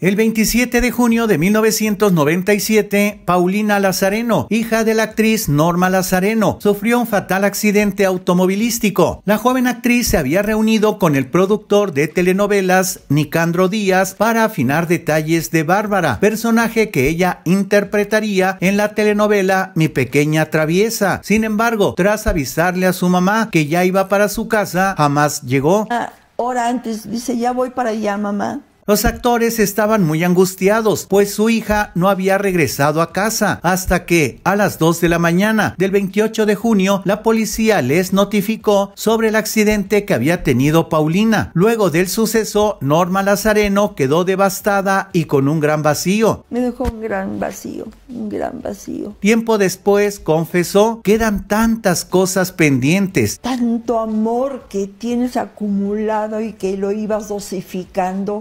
El 27 de junio de 1997, Paulina Lazareno, hija de la actriz Norma Lazareno, sufrió un fatal accidente automovilístico. La joven actriz se había reunido con el productor de telenovelas Nicandro Díaz para afinar detalles de Bárbara, personaje que ella interpretaría en la telenovela Mi pequeña traviesa. Sin embargo, tras avisarle a su mamá que ya iba para su casa, jamás llegó. Ah, hora antes dice, ya voy para allá, mamá los actores estaban muy angustiados, pues su hija no había regresado a casa hasta que, a las 2 de la mañana del 28 de junio, la policía les notificó sobre el accidente que había tenido Paulina. Luego del suceso, Norma Lazareno quedó devastada y con un gran vacío. Me dejó un gran vacío, un gran vacío. Tiempo después confesó, quedan tantas cosas pendientes. Tanto amor que tienes acumulado y que lo ibas dosificando